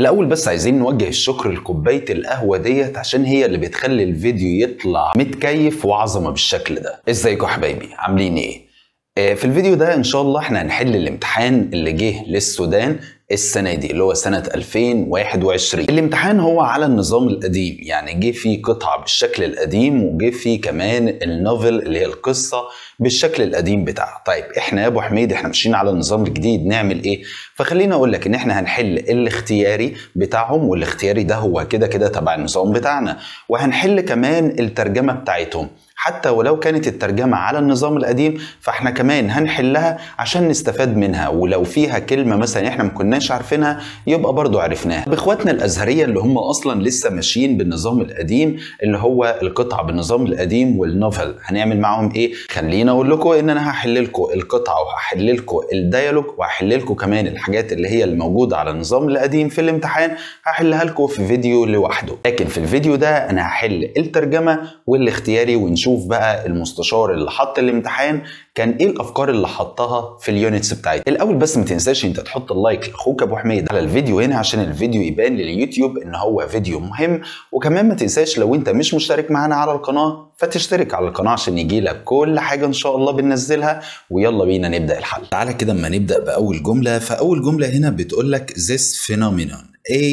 الاول بس عايزين نوجه الشكر لكوبايه القهوه ديت عشان هي اللي بتخلي الفيديو يطلع متكيف وعظمه بالشكل ده ازيكم يا حبايبي عاملين ايه آه، في الفيديو ده ان شاء الله احنا هنحل الامتحان اللي جه للسودان السنه دي اللي هو سنه 2021 الامتحان هو على النظام القديم يعني جه فيه قطعه بالشكل القديم وجه فيه كمان النوفل اللي هي القصه بالشكل القديم بتاعها طيب احنا يا ابو حميد احنا ماشيين على النظام الجديد نعمل ايه فخلينا اقول لك ان احنا هنحل الاختياري بتاعهم والاختياري ده هو كده كده تبع النظام بتاعنا وهنحل كمان الترجمه بتاعتهم حتى ولو كانت الترجمة على النظام القديم فاحنا كمان هنحلها عشان نستفاد منها ولو فيها كلمة مثلا احنا ما كناش عارفينها يبقى برضو عرفناها باخواتنا الازهرية اللي هم اصلا لسه ماشيين بالنظام القديم اللي هو القطعة بالنظام القديم والنوفل هنعمل معاهم ايه خلينا اقول لكم ان انا هحل لكم القطعة وهحل لكم الديالوج وهحل لكم كمان الحاجات اللي هي الموجودة على النظام القديم في الامتحان هحلها لكم في فيديو لوحده لكن في الفيديو ده انا هحل الترجمة والاختياري ونشوف نشوف بقى المستشار اللي حط الامتحان كان ايه الافكار اللي حطها في اليونتس بتاعتي الاول بس ما تنساش انت تحط اللايك لاخوك ابو حميد على الفيديو هنا عشان الفيديو يبان لليوتيوب ان هو فيديو مهم وكمان ما تنساش لو انت مش مشترك معانا على القناه فتشترك على القناه عشان يجي لك كل حاجه ان شاء الله بننزلها ويلا بينا نبدا الحل تعالى كده اما نبدا باول جمله فاول جمله هنا بتقول لك this phenomenon a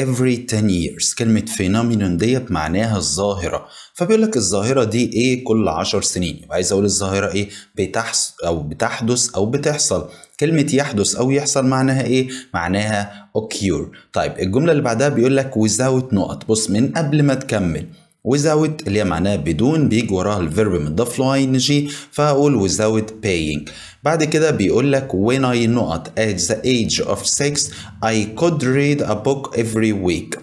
every 10 years كلمة phenomenon ديت معناها الظاهرة فبيقول لك الظاهرة دي ايه كل 10 سنين يبقى عايز اقول الظاهرة ايه بتحصل او بتحدث او بتحصل كلمة يحدث أو يحصل معناها إيه؟ معناها occur طيب الجملة اللي بعدها بيقول لك without نقط بص من قبل ما تكمل without اللي هي بدون بيجي وراها الفيرب متضاف له ing فهقول without paying بعد كده بيقول لك when I not at the age of 6 I could read a book every week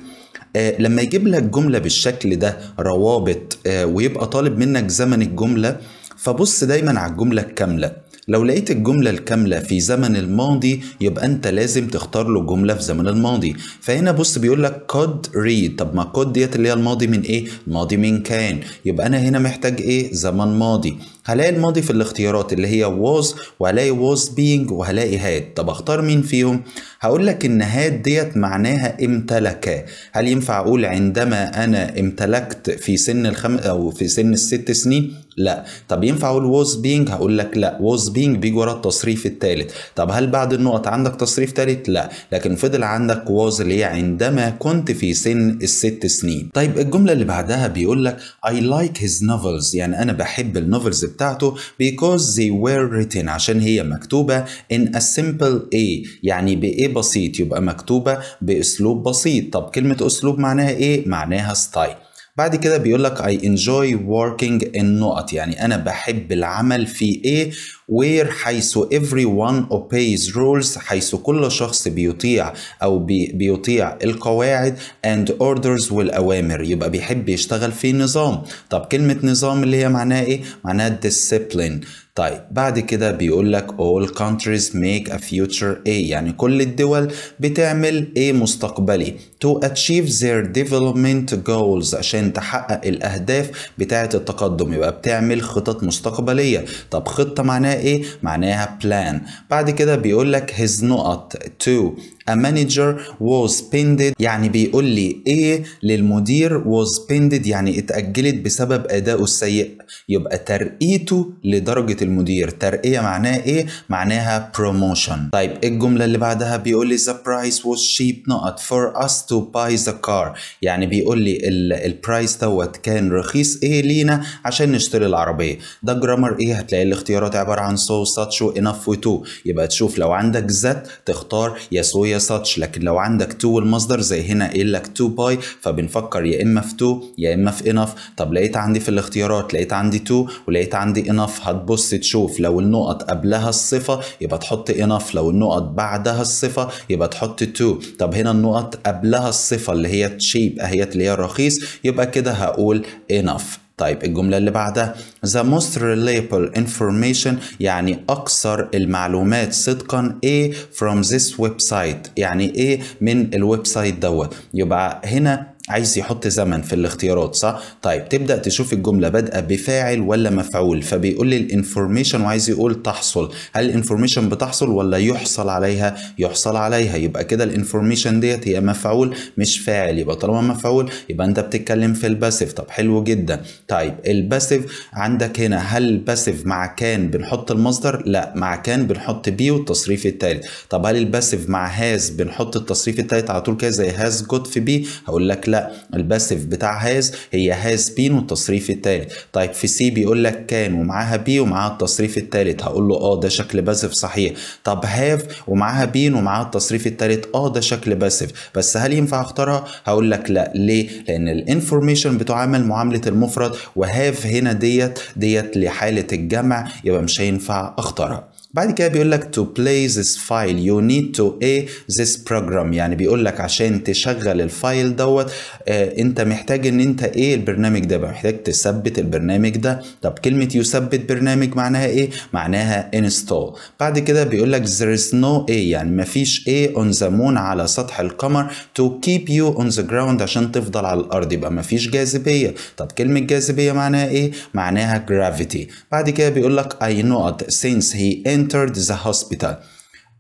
آه لما يجيب لك جملة بالشكل ده روابط آه ويبقى طالب منك زمن الجملة فبص دايما على الجملة الكاملة لو لقيت الجملة الكاملة في زمن الماضي يبقى أنت لازم تختار له جملة في زمن الماضي فهنا بص بيقول لك could read طب ما could ديت اللي هي الماضي من إيه؟ الماضي من كان يبقى أنا هنا محتاج إيه؟ زمن ماضي هلاقي الماضي في الاختيارات اللي هي was وهلاقي was being وهلاقي had طب اختار مين فيهم؟ هقول لك إن had ديت معناها امتلك هل ينفع أقول عندما أنا امتلكت في سن الخم أو في سن الست سنين لا طب ينفع اقول was being هقول لك لا was being بيجي ورا التصريف الثالث طب هل بعد النقط عندك تصريف ثالث لا لكن فضل عندك was اللي هي عندما كنت في سن الست سنين طيب الجمله اللي بعدها بيقول لك I like his novels يعني انا بحب النوفلز بتاعته because they were written عشان هي مكتوبه in a simple a يعني بايه بسيط يبقى مكتوبه باسلوب بسيط طب كلمه اسلوب معناها ايه معناها ستايل بعد كده بيقول لك I enjoy working نقط يعني أنا بحب العمل في إيه where حيث everyone obeys rules حيث كل شخص بيطيع أو بي بيطيع القواعد and orders والأوامر يبقى بيحب يشتغل في نظام طب كلمة نظام اللي هي معناها إيه؟ معناها discipline طيب بعد كده بيقول لك all countries make a future A يعني كل الدول بتعمل A مستقبلي to achieve their development goals عشان تحقق الأهداف بتاعة التقدم يبقى بتعمل خطط مستقبلية طب خطة معناها إيه؟ معناها plan بعد كده بيقول لك his نقط to A manager was pended يعني بيقول لي ايه للمدير was pended يعني اتأجلت بسبب أدائه السيء يبقى ترقيته لدرجة المدير ترقية معناها ايه؟ معناها promotion طيب ايه الجملة اللي بعدها بيقول لي the price was cheap not for us to buy the car يعني بيقول لي البرايس دوت كان رخيص ايه لينا عشان نشتري العربية ده جرامر ايه هتلاقي الاختيارات عبارة عن so such و enough و to يبقى تشوف لو عندك ذات تختار يا سويا ساتش لكن لو عندك تو المصدر زي هنا قايل لك 2 باي فبنفكر يا اما في تو يا اما في انف طب لقيت عندي في الاختيارات لقيت عندي تو ولقيت عندي انف هتبص تشوف لو النقط قبلها الصفه يبقى تحط انف لو النقط بعدها الصفه يبقى تحط تو طب هنا النقط قبلها الصفه اللي هي شيب اهيت اللي هي الرخيص يبقى كده هقول انف طيب الجملة اللي بعدها The most reliable information يعني أكثر المعلومات صدقا إيه from this website يعني إيه من الويب سايت دوت يبقى هنا عايز يحط زمن في الاختيارات صح؟ طيب تبدأ تشوف الجملة بادئة بفاعل ولا مفعول فبيقول لي الانفورميشن وعايز يقول تحصل هل الانفورميشن بتحصل ولا يحصل عليها؟ يحصل عليها يبقى كده الانفورميشن ديت هي مفعول مش فاعل يبقى طالما مفعول يبقى انت بتتكلم في الباسيف طب حلو جدا طيب الباسيف عندك هنا هل الباسيف مع كان بنحط المصدر؟ لا مع كان بنحط بي والتصريف الثالث طب هل الباسيف مع هاز بنحط التصريف الثالث على طول كده زي هاز جود في بي؟ هقول لك لا لا الباسيف بتاع هاز هي هاز بين والتصريف الثالث طيب في سي بيقول لك كان ومعاها بي ومعاها التصريف الثالث هقول له اه ده شكل باسيف صحيح طب هاف ومعاها بين ومعاها التصريف الثالث اه ده شكل باسيف بس هل ينفع اختارها هقول لك لا ليه لان الانفورميشن بتعامل معامله المفرد وهاف هنا ديت ديت لحاله الجمع يبقى مش هينفع اختارها بعد كده بيقول لك to play this file you need to a this program يعني بيقول لك عشان تشغل الفايل دوت آه انت محتاج ان انت ايه البرنامج ده محتاج تثبت البرنامج ده طب كلمه يثبت برنامج معناها ايه معناها install بعد كده بيقول لك there is no a يعني مفيش a on the moon على سطح القمر to keep you on the ground عشان تفضل على الارض يبقى مفيش جاذبيه طب كلمه جاذبيه معناها ايه معناها gravity بعد كده بيقول لك I know it since he entered entered the hospital.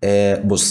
But uh,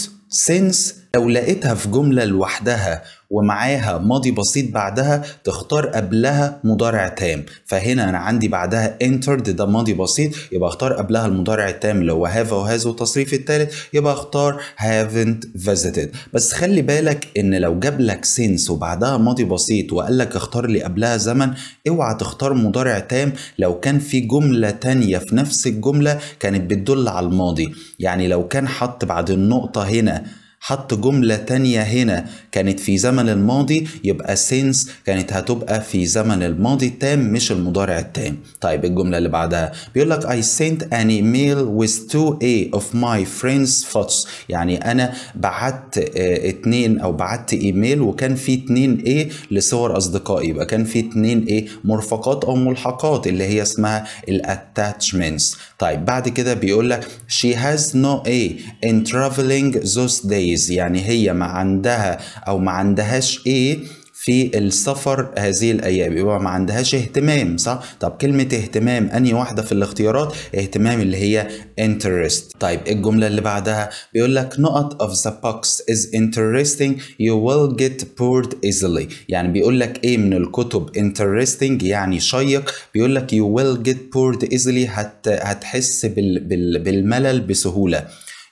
since لو لقيتها في جملة لوحدها ومعاها ماضي بسيط بعدها تختار قبلها مضارع تام فهنا انا عندي بعدها entered ده ماضي بسيط يبقى اختار قبلها المضارع التام اللي هو have وهاز والتصريف الثالث يبقى اختار haven't visited بس خلي بالك ان لو جاب لك since وبعدها ماضي بسيط وقال لك اختار لي قبلها زمن اوعى تختار مضارع تام لو كان في جملة تانية في نفس الجملة كانت بتدل على الماضي يعني لو كان حط بعد النقطة هنا حط جملة تانية هنا كانت في زمن الماضي يبقى since كانت هتبقى في زمن الماضي التام مش المضارع التام طيب الجملة اللي بعدها بيقول لك I sent an email with two a of my friends thoughts يعني أنا بعت آه، اتنين أو بعت ايميل وكان في اتنين a لصور أصدقائي يبقى كان في اتنين a مرفقات أو ملحقات اللي هي اسمها الاتاتشمنتس طيب بعد كده بيقول لك she has no A in traveling those days يعني هي ما عندها أو ما عندهاش ايه في السفر هذه الايام يبقى ما عندهاش اهتمام صح طب كلمه اهتمام اني واحده في الاختيارات اهتمام اللي هي interest طيب الجمله اللي بعدها بيقول لك نقط of the pucks is interesting you will get bored easily يعني بيقول لك ايه من الكتب interesting يعني شيق بيقول لك you will get bored easily هت هتحس بال بال بالملل بسهوله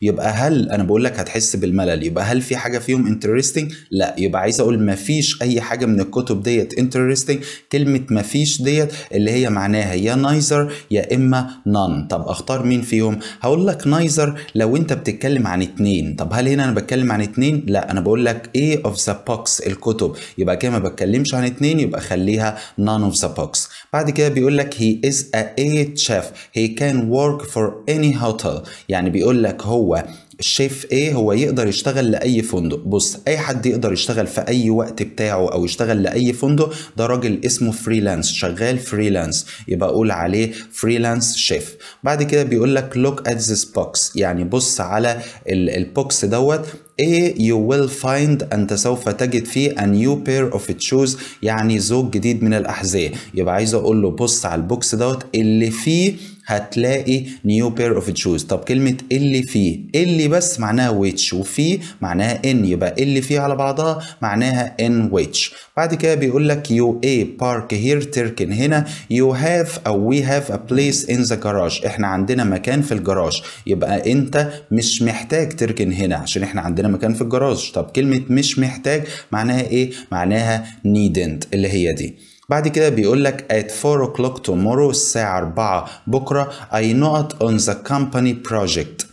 يبقى هل انا بقول لك هتحس بالملل يبقى هل في حاجه فيهم انترستنج لا يبقى عايز اقول مفيش اي حاجه من الكتب ديت انترستنج كلمه مفيش ديت اللي هي معناها يا نايزر يا اما نان طب اختار مين فيهم هقول لك نايزر لو انت بتتكلم عن اتنين طب هل هنا انا بتكلم عن اتنين لا انا بقول لك ايه اوف ذا بوكس الكتب يبقى كده ما بتكلمش عن اتنين يبقى خليها نان اوف ذا بوكس بعد كده بيقول لك هي از ا ايت شيف هي كان ورك فور اني هوتيل يعني بيقول لك هو الشيف ايه هو يقدر يشتغل لاي فندق بص اي حد يقدر يشتغل في اي وقت بتاعه او يشتغل لاي فندق ده راجل اسمه فريلانس شغال فريلانس يبقى اقول عليه فريلانس شيف بعد كده بيقول لك لوك ات ذس بوكس يعني بص على البوكس دوت ايه you will find انت سوف تجد فيه a new pair of shoes يعني زوج جديد من الاحذيه يبقى عايز اقول له بص على البوكس دوت اللي فيه هتلاقي نيو بير اوف تشوز طب كلمه اللي فيه اللي بس معناها ويتش وفي معناها ان يبقى اللي فيه على بعضها معناها ان ويتش بعد كده بيقول لك يو اي بارك هير تركن هنا يو هاف او وي هاف ا بليس ان ذا جراج احنا عندنا مكان في الجراج يبقى انت مش محتاج تركن هنا عشان احنا عندنا مكان في الجراج طب كلمه مش محتاج معناها ايه معناها نيدنت اللي هي دي بعد كده بيقول لك at 4 o'clock tomorrow الساعة 4 بكرة I not on the company project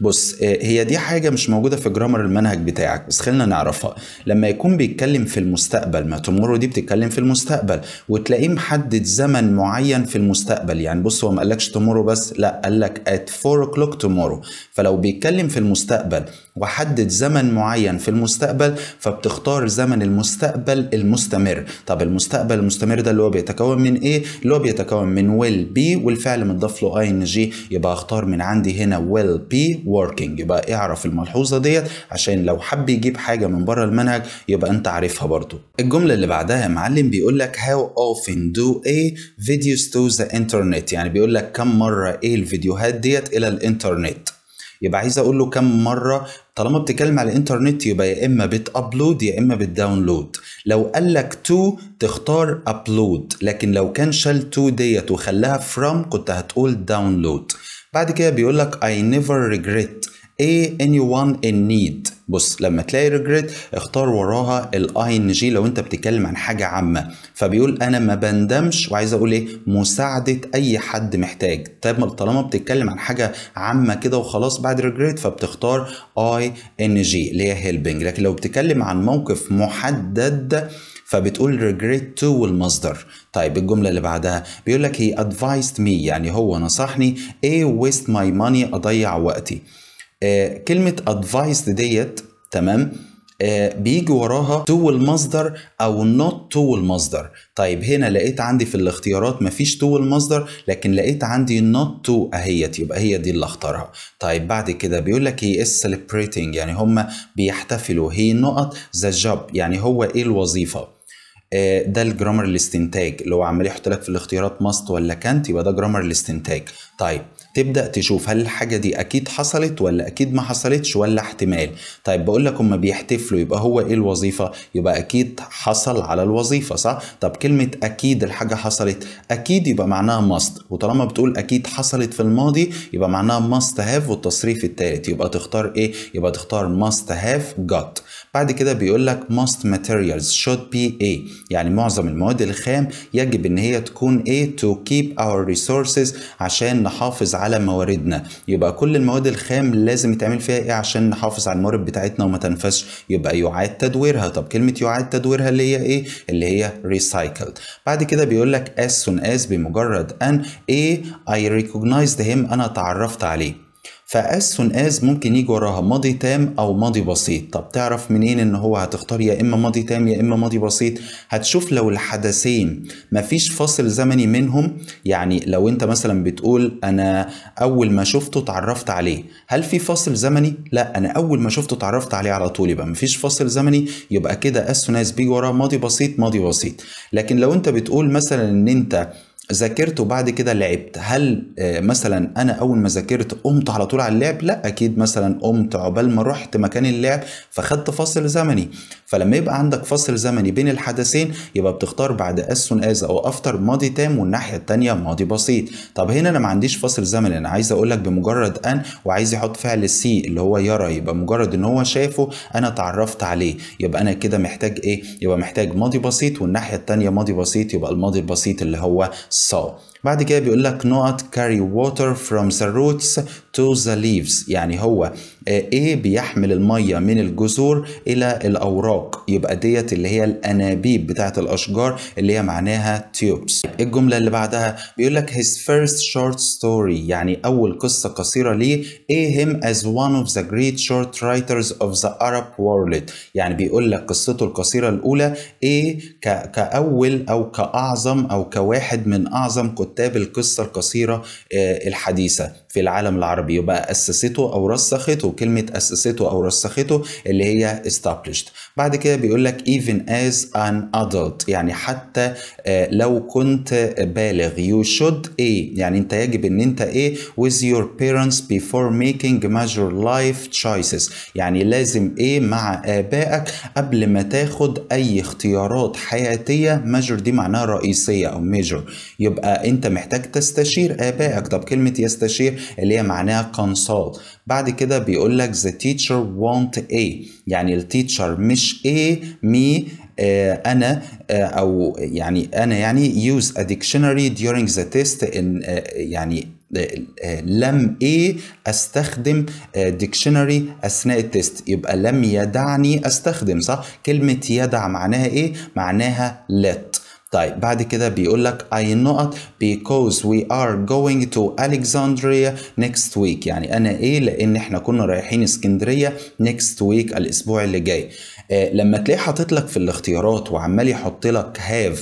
بص آه، هي دي حاجة مش موجودة في جرامر المنهج بتاعك بس خلينا نعرفها لما يكون بيتكلم في المستقبل ما تومورو دي بتتكلم في المستقبل وتلاقيه محدد زمن معين في المستقبل يعني بص هو ما قالكش تومورو بس لا قالك at 4 o'clock tomorrow فلو بيتكلم في المستقبل وحدد زمن معين في المستقبل فبتختار زمن المستقبل المستمر طب المستقبل المستمر ده اللي هو بيتكون من ايه اللي هو بيتكون من ويل بي والفعل متضاف له اي ان جي يبقى اختار من عندي هنا ويل بي working يبقى اعرف الملحوظه ديت عشان لو حب يجيب حاجه من بره المنهج يبقى انت عارفها برضو الجمله اللي بعدها يا معلم بيقول لك how often do a videos to the internet يعني بيقول لك كم مره ايه الفيديوهات ديت الى الانترنت يبقى عايز اقول له كم مره طالما بتتكلم على الانترنت يبقى يا اما بتابلود يا اما بتداونلود لو قال لك تو تختار ابلود لكن لو كان شال تو ديت وخلاها فروم كنت هتقول داونلود بعد كده بيقول لك I never regret اني anyone in need بص لما تلاقي ريجريت اختار وراها الاي ان جي لو انت بتتكلم عن حاجه عامه فبيقول انا ما بندمش وعايز اقول ايه مساعده اي حد محتاج طب طالما بتتكلم عن حاجه عامه كده وخلاص بعد ريجريت فبتختار اي ان جي اللي هي هيلبنج لكن لو بتتكلم عن موقف محدد فبتقول regret to والمصدر طيب الجملة اللي بعدها بيقول لك he advised me يعني هو نصحني ايه waste my money اضيع وقتي آه، كلمة advised ديت تمام آه، بيجي وراها تو المصدر او not تو المصدر طيب هنا لقيت عندي في الاختيارات مفيش تو المصدر لكن لقيت عندي not تو اهيت يبقى هي دي اللي اختارها طيب بعد كده بيقول لك هي is celebrating يعني هم بيحتفلوا هي نقط ذا جوب يعني هو ايه الوظيفه آه، ده الجرامر الاستنتاج اللي هو عمال يحط لك في الاختيارات ماست ولا كانت يبقى ده جرامر الاستنتاج طيب تبدا تشوف هل الحاجه دي اكيد حصلت ولا اكيد ما حصلتش ولا احتمال طيب بقول لك هم بيحتفلوا يبقى هو ايه الوظيفه يبقى اكيد حصل على الوظيفه صح طب كلمه اكيد الحاجه حصلت اكيد يبقى معناها ماست وطالما بتقول اكيد حصلت في الماضي يبقى معناها ماست هاف والتصريف الثالث يبقى تختار ايه يبقى تختار ماست هاف جت بعد كده بيقول لك most materials should be A يعني معظم المواد الخام يجب ان هي تكون A to keep our resources عشان نحافظ على مواردنا يبقى كل المواد الخام لازم يتعمل فيها ايه عشان نحافظ على الموارد بتاعتنا وما تنفسش يبقى يعاد تدويرها طب كلمه يعاد تدويرها اللي هي ايه اللي هي recycled بعد كده بيقول لك as soon as بمجرد ان A I recognized him انا تعرفت عليه فاس سون از ممكن يجي وراها ماضي تام او ماضي بسيط طب تعرف منين ان هو هتختار يا اما ماضي تام يا اما ماضي بسيط هتشوف لو الحدثين مفيش فاصل زمني منهم يعني لو انت مثلا بتقول انا اول ما شفته اتعرفت عليه هل في فاصل زمني لا انا اول ما شفته اتعرفت عليه على طول يبقى مفيش فاصل زمني يبقى كده اس سون از بيجي وراها ماضي بسيط ماضي بسيط لكن لو انت بتقول مثلا ان انت ذاكرت وبعد كده لعبت هل آه، مثلا انا اول ما ذاكرت قمت على طول على اللعب لا اكيد مثلا قمت عقبال ما رحت مكان اللعب فخدت فاصل زمني فلما يبقى عندك فصل زمني بين الحدثين يبقى بتختار بعد as soon as او after ماضي تام والناحية الثانيه ماضي بسيط طب هنا انا ما عنديش فصل زمني انا عايز اقول لك بمجرد ان وعايز يحط فعل سي اللي هو يرى يبقى مجرد ان هو شافه انا اتعرفت عليه يبقى انا كده محتاج ايه يبقى محتاج ماضي بسيط والناحية الثانيه ماضي بسيط يبقى الماضي البسيط اللي هو saw بعد كده بيقول لك not carry water from the roots to the leaves يعني هو ايه بيحمل المية من الجذور إلى الأوراق يبقى ديت اللي هي الأنابيب بتاعت الأشجار اللي هي معناها تيوبس الجملة اللي بعدها بيقول لك his first short story يعني أول قصة قصيرة ليه ايه him as one of the great short writers of the Arab world يعني بيقول لك قصته القصيرة الأولى إيه ك كأول أو كأعظم أو كواحد من أعظم كتاب القصة القصيرة آه، الحديثة في العالم العربي يبقى أسسته أو رسخته كلمة أسسته أو رسخته اللي هي established بعد كده بيقول لك even as an adult يعني حتى آه، لو كنت بالغ you should إيه يعني أنت يجب أن أنت إيه with your parents before making major life choices يعني لازم إيه مع آبائك قبل ما تاخد أي اختيارات حياتية major دي معناها رئيسية أو major يبقى أنت محتاج تستشير آبائك طب كلمة يستشير اللي هي معناها consult بعد كده بيقول لك the teacher want A يعني التيتشر مش A مي آه، انا آه، او يعني انا يعني use a dictionary during the test in آه، يعني لم ايه استخدم ديكشنري اثناء التست يبقى لم يدعني استخدم صح كلمه يدع معناها ايه معناها let طيب بعد كده بيقول لك I not because we are going to Alexandria next week يعني أنا إيه لأن إحنا كنا رايحين اسكندرية next week الأسبوع اللي جاي آه لما تلاقيه حاطط لك في الاختيارات وعمال يحط لك have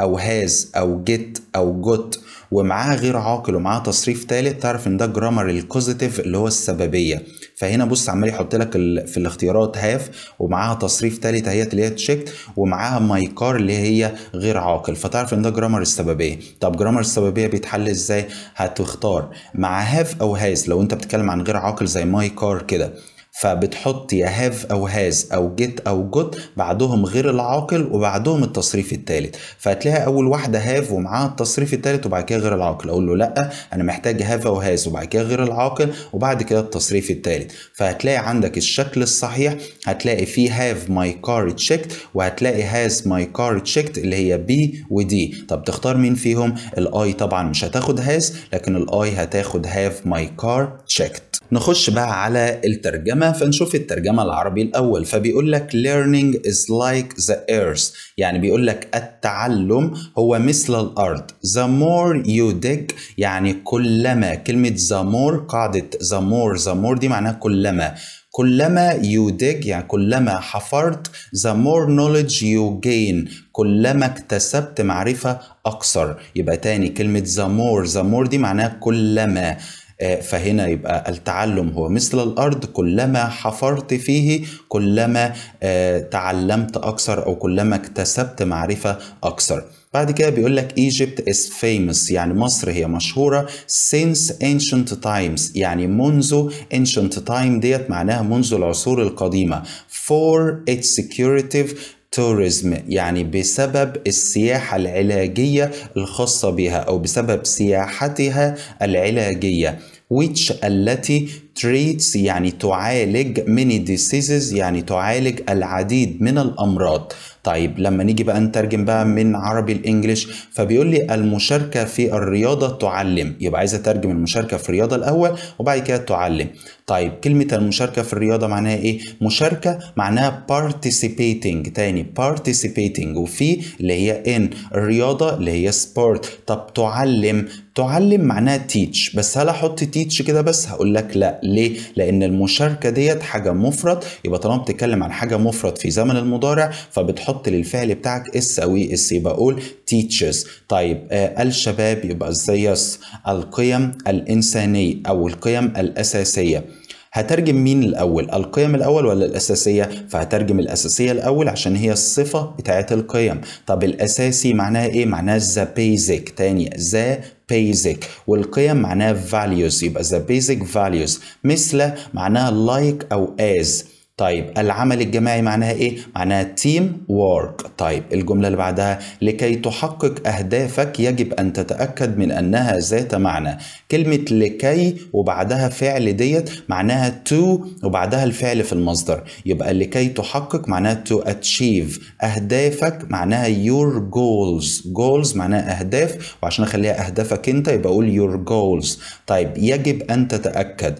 أو has أو get أو got ومعاه غير عاقل ومعاه تصريف ثالث تعرف ان ده جرامر الكوزيتيف اللي هو السببيه فهنا بص عمال يحط لك في الاختيارات هاف ومعاها تصريف ثالث اهي اللي هي تشيكت ومعاها ماي كار اللي هي غير عاقل فتعرف ان ده جرامر السببيه طب جرامر السببيه بيتحل ازاي هتختار مع هاف او هاز لو انت بتتكلم عن غير عاقل زي ماي كار كده فبتحط يا هاف او هاز او جيت او جوت بعدهم غير العاقل وبعدهم التصريف الثالث فهتلاقي اول واحده هاف ومعاها التصريف الثالث وبعد كده غير العاقل اقول له لا انا محتاج هاف او هاز وبعد كده غير العاقل وبعد كده التصريف الثالث فهتلاقي عندك الشكل الصحيح هتلاقي فيه هاف ماي كار تشيكت وهتلاقي هاز ماي كار تشيكت اللي هي بي ودي طب تختار مين فيهم الاي طبعا مش هتاخد هاز لكن الاي هتاخد هاف ماي كار تشيكت نخش بقى على الترجمه الترجمة فنشوف الترجمة العربي الأول فبيقول لك learning is like the earth يعني بيقول لك التعلم هو مثل الأرض the more you dig يعني كلما كلمة the more قاعدة the more the more دي معناها كلما كلما you dig يعني كلما حفرت the more knowledge you gain كلما اكتسبت معرفة أكثر يبقى تاني كلمة the more the more دي معناها كلما آه، فهنا يبقى التعلم هو مثل الأرض كلما حفرت فيه كلما آه، تعلمت أكثر أو كلما اكتسبت معرفة أكثر بعد كده بيقول لك Egypt is famous يعني مصر هي مشهورة since ancient times يعني منذ ancient time ديت معناها منذ العصور القديمة for its security توريزم يعني بسبب السياحة العلاجية الخاصة بها أو بسبب سياحتها العلاجية which التي تريتس يعني تعالج many diseases يعني تعالج العديد من الأمراض طيب لما نيجي بقى نترجم بقى من عربي الانجليش فبيقول لي المشاركة في الرياضة تعلم يبقى عايز اترجم المشاركة في الرياضة الأول وبعد كده تعلم طيب كلمة المشاركة في الرياضة معناها إيه؟ مشاركة معناها participating تاني participating وفي اللي هي ان الرياضة اللي هي سبورت طب تعلم تعلم معناها teach بس هل أحط teach كده بس؟ هقول لك لأ ليه لان المشاركه ديت حاجه مفرد يبقى طالما بتتكلم عن حاجه مفرد في زمن المضارع فبتحط للفعل بتاعك اس او اي e اس يبقى اقول teaches طيب آه الشباب يبقى الزيس القيم الانسانيه او القيم الاساسيه هترجم مين الأول القيم الأول ولا الأساسية فهترجم الأساسية الأول عشان هي الصفة بتاعت القيم طب الأساسي معناها إيه معناها the basic تاني the basic والقيم معناها values يبقى the basic values مثل معناها like أو as طيب العمل الجماعي معناها ايه؟ معناها تيم وورك طيب الجملة اللي بعدها لكي تحقق أهدافك يجب أن تتأكد من أنها ذات معنى كلمة لكي وبعدها فعل ديت معناها تو وبعدها الفعل في المصدر يبقى لكي تحقق معناها تو أتشيف أهدافك معناها يور جولز جولز معناها أهداف وعشان أخليها أهدافك أنت يبقى أقول يور جولز طيب يجب أن تتأكد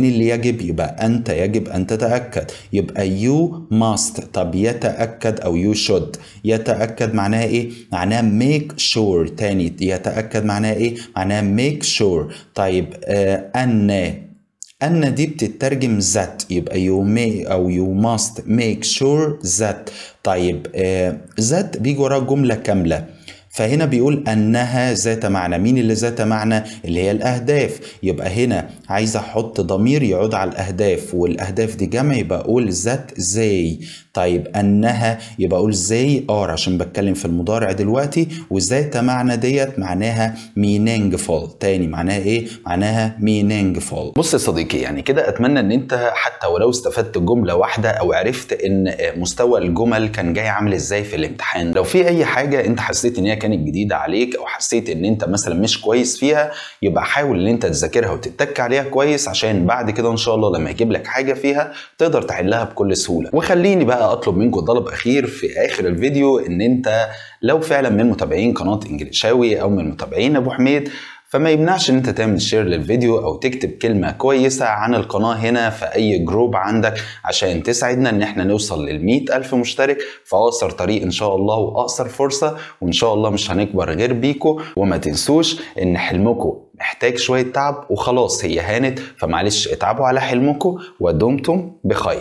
مين اللي يجب يبقى أنت يجب أن تتأكد يبقى يو ماست طب يتأكد أو يو شود يتأكد معناها إيه؟ معناها ميك شور sure. تاني يتأكد معناها إيه؟ معناها ميك شور sure. طيب آه أن أن دي بتترجم ذات يبقى يو مي أو يو ماست ميك شور ذات طيب ذات آه بيجي وراها جملة كاملة فهنا بيقول أنها ذات معنى مين اللي ذات معنى اللي هي الأهداف يبقى هنا عايز أحط ضمير يعود على الأهداف والأهداف دي جمع يبقى أقول ذات زي طيب انها يبقى اقول ازاي ار عشان بتكلم في المضارع دلوقتي وازاي معنى ديت معناها مينينج فول تاني معناها ايه معناها مينينج فول بص يا صديقي يعني كده اتمنى ان انت حتى ولو استفدت جمله واحده او عرفت ان مستوى الجمل كان جاي عامل ازاي في الامتحان لو في اي حاجه انت حسيت ان هي كانت جديده عليك او حسيت ان انت مثلا مش كويس فيها يبقى حاول ان انت تذاكرها وتتك عليها كويس عشان بعد كده ان شاء الله لما يجيب لك حاجه فيها تقدر تحلها بكل سهوله وخليني بقى الحلقه اطلب منكم طلب اخير في اخر الفيديو ان انت لو فعلا من متابعين قناه انجليشاوي او من متابعين ابو حميد فما يمنعش ان انت تعمل شير للفيديو او تكتب كلمة كويسة عن القناة هنا في اي جروب عندك عشان تساعدنا ان احنا نوصل للمئة الف مشترك في اقصر طريق ان شاء الله واقصر فرصة وان شاء الله مش هنكبر غير بيكو وما تنسوش ان حلمكم محتاج شوية تعب وخلاص هي هانت فمعلش اتعبوا على حلمكم ودمتم بخير